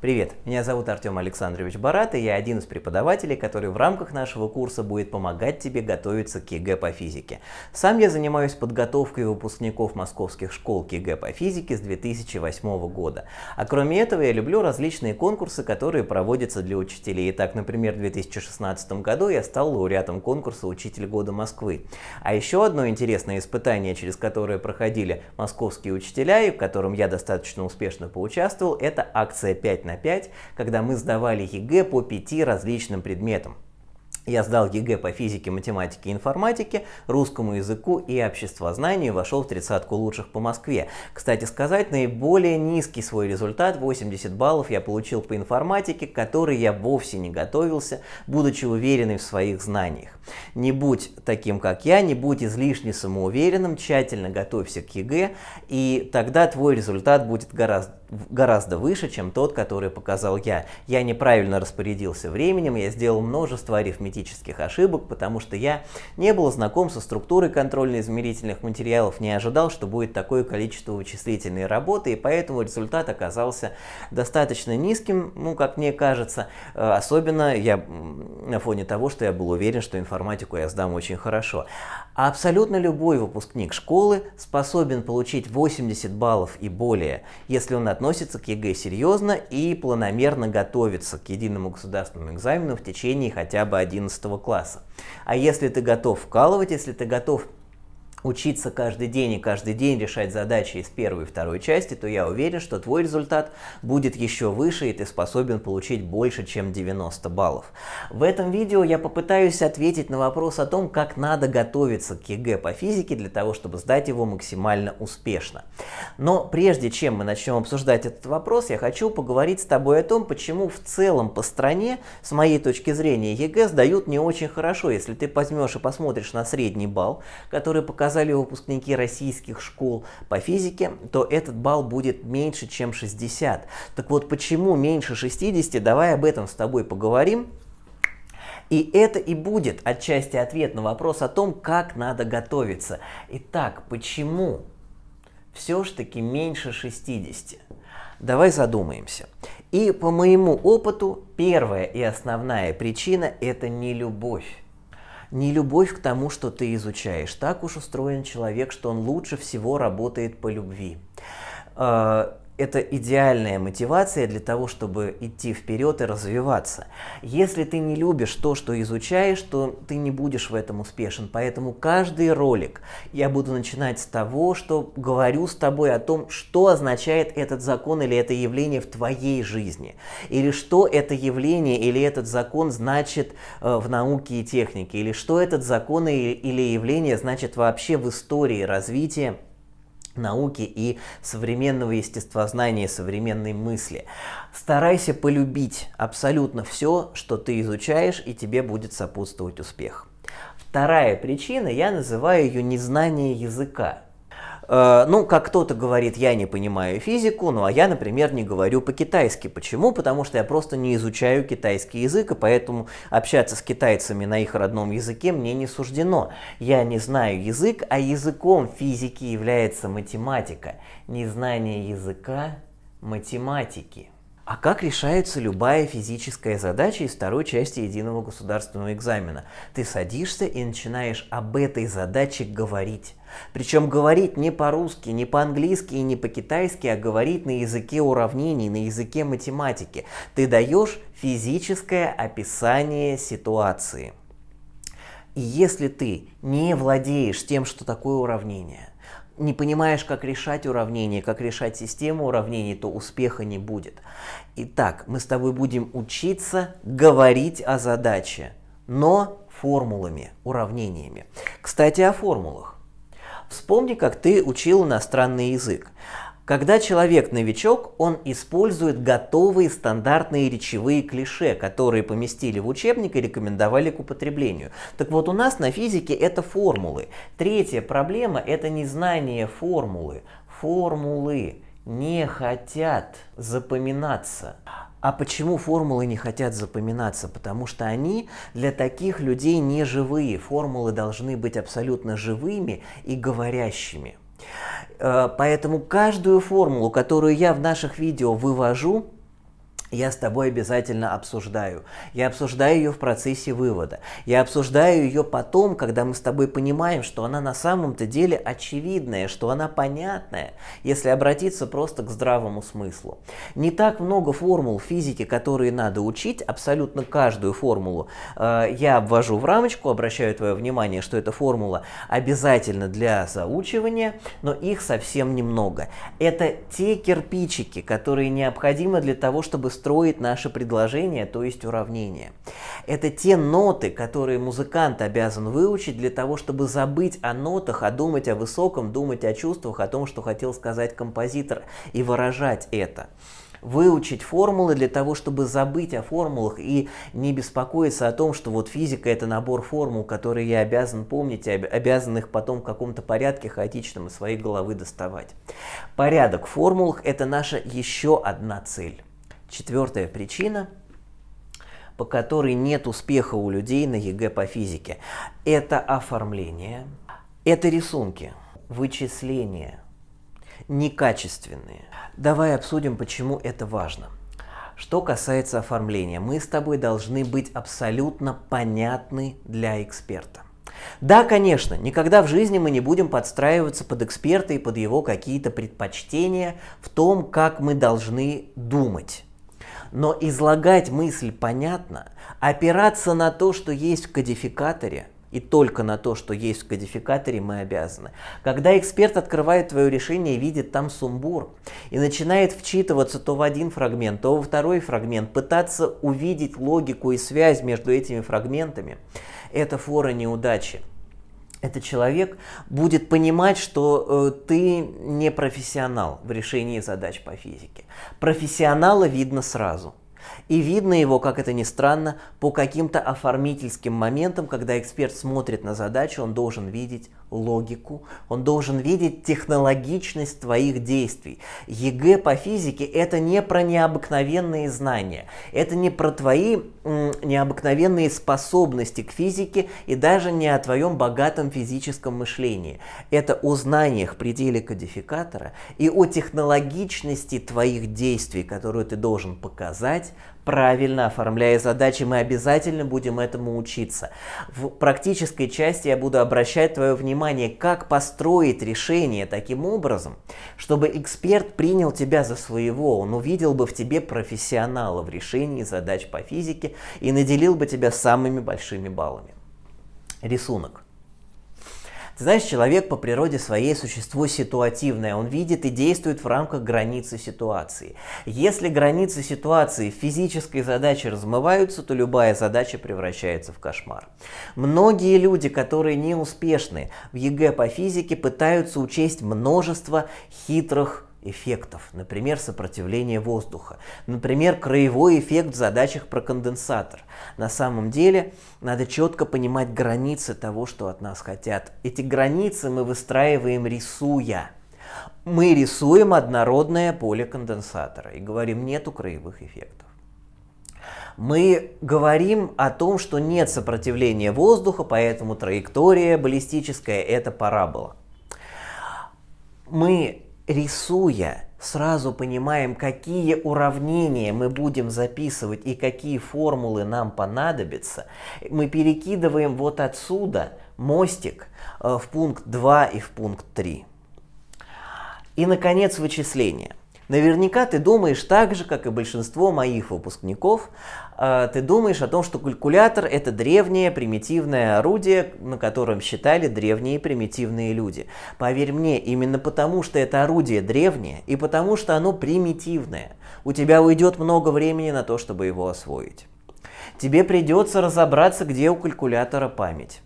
Привет, меня зовут Артем Александрович Барат, и я один из преподавателей, который в рамках нашего курса будет помогать тебе готовиться к ЕГЭ по физике. Сам я занимаюсь подготовкой выпускников московских школ к ЕГЭ по физике с 2008 года. А кроме этого, я люблю различные конкурсы, которые проводятся для учителей. Итак, например, в 2016 году я стал лауреатом конкурса «Учитель года Москвы». А еще одно интересное испытание, через которое проходили московские учителя, и в котором я достаточно успешно поучаствовал, это акция «5 на 5, когда мы сдавали ЕГЭ по пяти различным предметам. Я сдал ЕГЭ по физике, математике и информатике, русскому языку и обществознанию и вошел в тридцатку лучших по Москве. Кстати сказать, наиболее низкий свой результат, 80 баллов, я получил по информатике, к которой я вовсе не готовился, будучи уверенным в своих знаниях. Не будь таким, как я, не будь излишне самоуверенным, тщательно готовься к ЕГЭ, и тогда твой результат будет гораздо гораздо выше, чем тот, который показал я. Я неправильно распорядился временем, я сделал множество арифметических ошибок, потому что я не был знаком со структурой контрольно-измерительных материалов, не ожидал, что будет такое количество вычислительной работы, и поэтому результат оказался достаточно низким, ну, как мне кажется, э, особенно я на фоне того, что я был уверен, что информатику я сдам очень хорошо. А абсолютно любой выпускник школы способен получить 80 баллов и более, если он от относится к ЕГЭ серьезно и планомерно готовится к единому государственному экзамену в течение хотя бы 11 класса. А если ты готов вкалывать, если ты готов учиться каждый день и каждый день решать задачи из первой и второй части, то я уверен, что твой результат будет еще выше и ты способен получить больше, чем 90 баллов. В этом видео я попытаюсь ответить на вопрос о том, как надо готовиться к ЕГЭ по физике для того, чтобы сдать его максимально успешно. Но прежде чем мы начнем обсуждать этот вопрос, я хочу поговорить с тобой о том, почему в целом по стране, с моей точки зрения, ЕГЭ сдают не очень хорошо. Если ты возьмешь и посмотришь на средний балл, который показывает показали выпускники российских школ по физике, то этот балл будет меньше, чем 60. Так вот, почему меньше 60? Давай об этом с тобой поговорим. И это и будет отчасти ответ на вопрос о том, как надо готовиться. Итак, почему все ж таки меньше 60? Давай задумаемся. И по моему опыту, первая и основная причина – это не любовь не любовь к тому, что ты изучаешь. Так уж устроен человек, что он лучше всего работает по любви. Э, это идеальная мотивация для того, чтобы идти вперед и развиваться. Если ты не любишь то, что изучаешь, то ты не будешь в этом успешен. Поэтому каждый ролик я буду начинать с того, что говорю с тобой о том, что означает этот закон или это явление в твоей жизни. Или что это явление или этот закон значит э, в науке и технике. Или что этот закон или, или явление значит вообще в истории развития науки и современного естествознания, современной мысли. Старайся полюбить абсолютно все, что ты изучаешь, и тебе будет сопутствовать успех. Вторая причина, я называю ее незнание языка. Э, ну, как кто-то говорит, я не понимаю физику, ну а я, например, не говорю по-китайски. Почему? Потому что я просто не изучаю китайский язык, и поэтому общаться с китайцами на их родном языке мне не суждено. Я не знаю язык, а языком физики является математика. Незнание языка – математики. А как решается любая физическая задача из второй части единого государственного экзамена? Ты садишься и начинаешь об этой задаче говорить. Причем говорить не по-русски, не по-английски и не по-китайски, а говорить на языке уравнений, на языке математики. Ты даешь физическое описание ситуации. И если ты не владеешь тем, что такое уравнение – не понимаешь, как решать уравнение, как решать систему уравнений, то успеха не будет. Итак, мы с тобой будем учиться говорить о задаче, но формулами, уравнениями. Кстати, о формулах. Вспомни, как ты учил иностранный язык. Когда человек новичок, он использует готовые стандартные речевые клише, которые поместили в учебник и рекомендовали к употреблению. Так вот у нас на физике это формулы. Третья проблема – это незнание формулы. Формулы не хотят запоминаться. А почему формулы не хотят запоминаться? Потому что они для таких людей не живые. Формулы должны быть абсолютно живыми и говорящими. Э, поэтому каждую формулу, которую я в наших видео вывожу, я с тобой обязательно обсуждаю. Я обсуждаю ее в процессе вывода. Я обсуждаю ее потом, когда мы с тобой понимаем, что она на самом-то деле очевидная, что она понятная, если обратиться просто к здравому смыслу. Не так много формул физики, которые надо учить. Абсолютно каждую формулу э, я обвожу в рамочку, обращаю твое внимание, что эта формула обязательно для заучивания, но их совсем немного. Это те кирпичики, которые необходимы для того, чтобы строит наше предложение, то есть уравнение. Это те ноты, которые музыкант обязан выучить для того, чтобы забыть о нотах, а думать о высоком, думать о чувствах, о том, что хотел сказать композитор, и выражать это выучить формулы для того, чтобы забыть о формулах и не беспокоиться о том, что вот физика это набор формул, которые я обязан помнить и обязан их потом в каком-то порядке хаотичном из своей головы доставать. Порядок в формулах это наша еще одна цель. Четвертая причина, по которой нет успеха у людей на ЕГЭ по физике, это оформление, это рисунки, вычисления, некачественные. Давай обсудим, почему это важно. Что касается оформления, мы с тобой должны быть абсолютно понятны для эксперта. Да, конечно, никогда в жизни мы не будем подстраиваться под эксперта и под его какие-то предпочтения в том, как мы должны думать но излагать мысль понятно, опираться на то, что есть в кодификаторе, и только на то, что есть в кодификаторе, мы обязаны. Когда эксперт открывает твое решение и видит там сумбур, и начинает вчитываться то в один фрагмент, то во второй фрагмент, пытаться увидеть логику и связь между этими фрагментами, это фора неудачи этот человек будет понимать, что э, ты не профессионал в решении задач по физике. Профессионала видно сразу – и видно его, как это ни странно, по каким-то оформительским моментам, когда эксперт смотрит на задачу, он должен видеть логику, он должен видеть технологичность твоих действий. ЕГЭ по физике – это не про необыкновенные знания, это не про твои необыкновенные способности к физике и даже не о твоем богатом физическом мышлении. Это о знаниях пределе кодификатора и о технологичности твоих действий, которую ты должен показать, правильно оформляя задачи, мы обязательно будем этому учиться. В практической части я буду обращать твое внимание, как построить решение таким образом, чтобы эксперт принял тебя за своего, он увидел бы в тебе профессионала в решении задач по физике и наделил бы тебя самыми большими баллами. Рисунок. Ты знаешь, человек по природе своей существо ситуативное, он видит и действует в рамках границы ситуации. Если границы ситуации физической задачи размываются, то любая задача превращается в кошмар. Многие люди, которые неуспешны в ЕГЭ по физике, пытаются учесть множество хитрых эффектов, например, сопротивление воздуха, например, краевой эффект в задачах про конденсатор. На самом деле надо четко понимать границы того, что от нас хотят. Эти границы мы выстраиваем рисуя. Мы рисуем однородное поле конденсатора и говорим, нету краевых эффектов. Мы говорим о том, что нет сопротивления воздуха, поэтому траектория баллистическая – это парабола. Мы рисуя, сразу понимаем, какие уравнения мы будем записывать и какие формулы нам понадобятся, мы перекидываем вот отсюда мостик э, в пункт 2 и в пункт 3. И, наконец, вычисление. Наверняка ты думаешь так же, как и большинство моих выпускников, а, ты думаешь о том, что калькулятор – это древнее примитивное орудие, на котором считали древние примитивные люди. Поверь мне, именно потому, что это орудие древнее и потому, что оно примитивное, у тебя уйдет много времени на то, чтобы его освоить. Тебе придется разобраться, где у калькулятора память.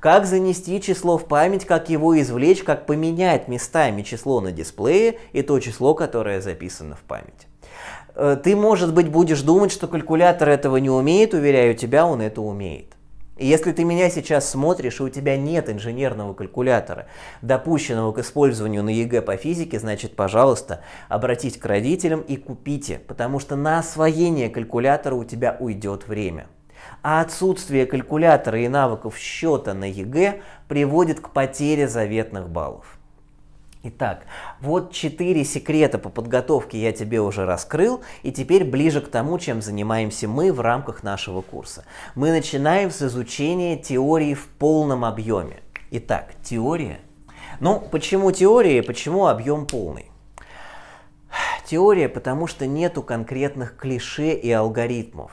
Как занести число в память, как его извлечь, как поменять местами число на дисплее и то число, которое записано в память. Э, ты, может быть, будешь думать, что калькулятор этого не умеет, уверяю тебя, он это умеет. если ты меня сейчас смотришь, и у тебя нет инженерного калькулятора, допущенного к использованию на ЕГЭ по физике, значит, пожалуйста, обратись к родителям и купите, потому что на освоение калькулятора у тебя уйдет время а отсутствие калькулятора и навыков счета на ЕГЭ приводит к потере заветных баллов. Итак, вот четыре секрета по подготовке я тебе уже раскрыл, и теперь ближе к тому, чем занимаемся мы в рамках нашего курса. Мы начинаем с изучения теории в полном объеме. Итак, теория. Ну, почему теория, и почему объем полный? Теория, потому что нету конкретных клише и алгоритмов.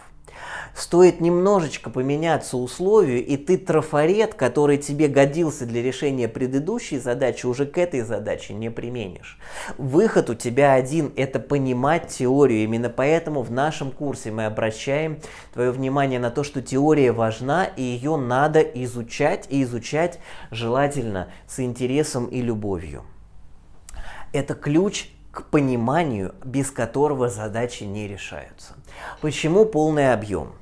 Стоит немножечко поменяться условию, и ты трафарет, который тебе годился для решения предыдущей задачи, уже к этой задаче не применишь. Выход у тебя один – это понимать теорию. Именно поэтому в нашем курсе мы обращаем твое внимание на то, что теория важна, и ее надо изучать, и изучать желательно с интересом и любовью. Это ключ к пониманию, без которого задачи не решаются. Почему полный объем?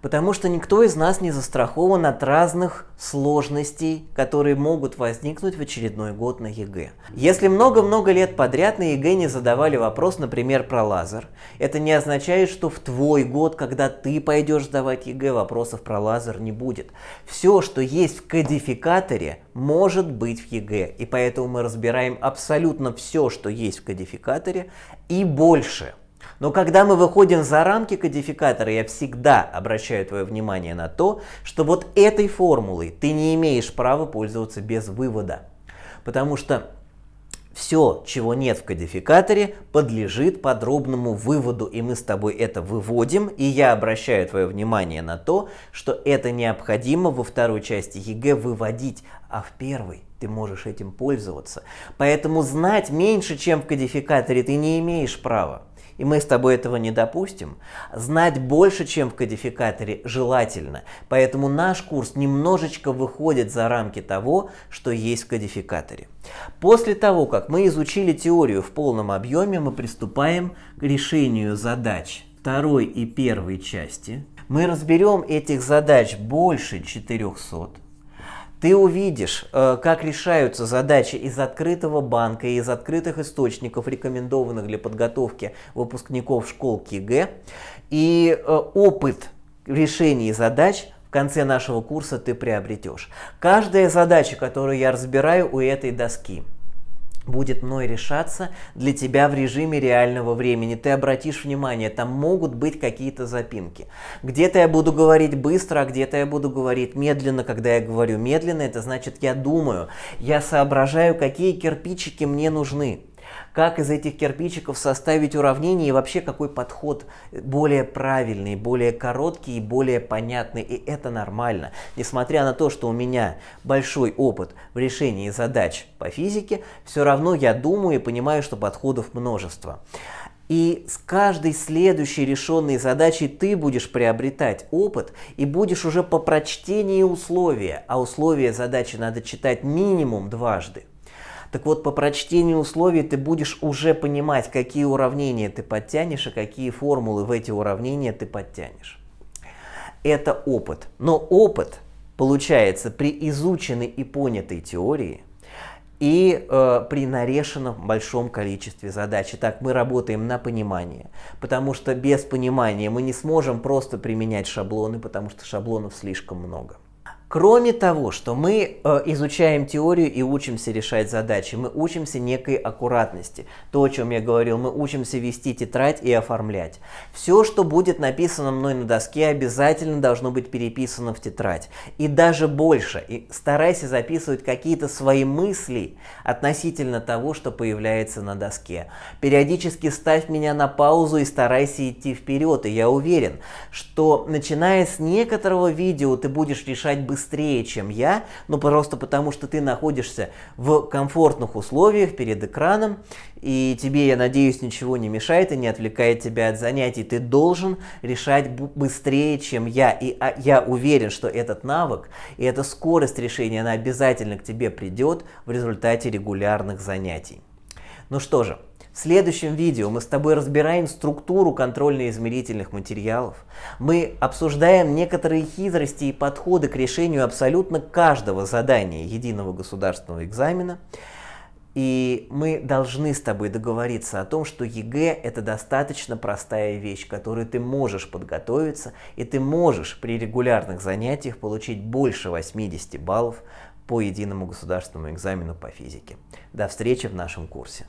Потому что никто из нас не застрахован от разных сложностей, которые могут возникнуть в очередной год на ЕГЭ. Если много-много лет подряд на ЕГЭ не задавали вопрос, например, про лазер, это не означает, что в твой год, когда ты пойдешь сдавать ЕГЭ, вопросов про лазер не будет. Все, что есть в кодификаторе, может быть в ЕГЭ, и поэтому мы разбираем абсолютно все, что есть в кодификаторе, и больше – но когда мы выходим за рамки кодификатора, я всегда обращаю твое внимание на то, что вот этой формулой ты не имеешь права пользоваться без вывода. Потому что все, чего нет в кодификаторе, подлежит подробному выводу, и мы с тобой это выводим, и я обращаю твое внимание на то, что это необходимо во второй части ЕГЭ выводить, а в первой ты можешь этим пользоваться. Поэтому знать меньше, чем в кодификаторе, ты не имеешь права и мы с тобой этого не допустим. Знать больше, чем в кодификаторе, желательно. Поэтому наш курс немножечко выходит за рамки того, что есть в кодификаторе. После того, как мы изучили теорию в полном объеме, мы приступаем к решению задач второй и первой части. Мы разберем этих задач больше 400 ты увидишь, э, как решаются задачи из открытого банка и из открытых источников, рекомендованных для подготовки выпускников школ КИГ. И э, опыт решения задач в конце нашего курса ты приобретешь. Каждая задача, которую я разбираю у этой доски – будет мной решаться для тебя в режиме реального времени. Ты обратишь внимание, там могут быть какие-то запинки. Где-то я буду говорить быстро, а где-то я буду говорить медленно. Когда я говорю медленно, это значит я думаю, я соображаю, какие кирпичики мне нужны как из этих кирпичиков составить уравнение и вообще какой подход более правильный, более короткий и более понятный. И это нормально. Несмотря на то, что у меня большой опыт в решении задач по физике, все равно я думаю и понимаю, что подходов множество. И с каждой следующей решенной задачей ты будешь приобретать опыт и будешь уже по прочтении условия, а условия задачи надо читать минимум дважды. Так вот, по прочтению условий ты будешь уже понимать, какие уравнения ты подтянешь и какие формулы в эти уравнения ты подтянешь. Это опыт. Но опыт получается при изученной и понятой теории и э, при нарешенном большом количестве задач. Так мы работаем на понимание, потому что без понимания мы не сможем просто применять шаблоны, потому что шаблонов слишком много. Кроме того, что мы э, изучаем теорию и учимся решать задачи, мы учимся некой аккуратности. То, о чем я говорил, мы учимся вести тетрадь и оформлять. Все, что будет написано мной на доске, обязательно должно быть переписано в тетрадь. И даже больше. И старайся записывать какие-то свои мысли относительно того, что появляется на доске. Периодически ставь меня на паузу и старайся идти вперед. И я уверен, что начиная с некоторого видео, ты будешь решать быстрее быстрее, чем я, но просто потому, что ты находишься в комфортных условиях перед экраном, и тебе, я надеюсь, ничего не мешает и не отвлекает тебя от занятий. Ты должен решать быстрее, чем я. И а, я уверен, что этот навык и эта скорость решения, она обязательно к тебе придет в результате регулярных занятий. Ну что же, в следующем видео мы с тобой разбираем структуру контрольно-измерительных материалов. Мы обсуждаем некоторые хитрости и подходы к решению абсолютно каждого задания единого государственного экзамена. И мы должны с тобой договориться о том, что ЕГЭ – это достаточно простая вещь, к которой ты можешь подготовиться, и ты можешь при регулярных занятиях получить больше 80 баллов по единому государственному экзамену по физике. До встречи в нашем курсе.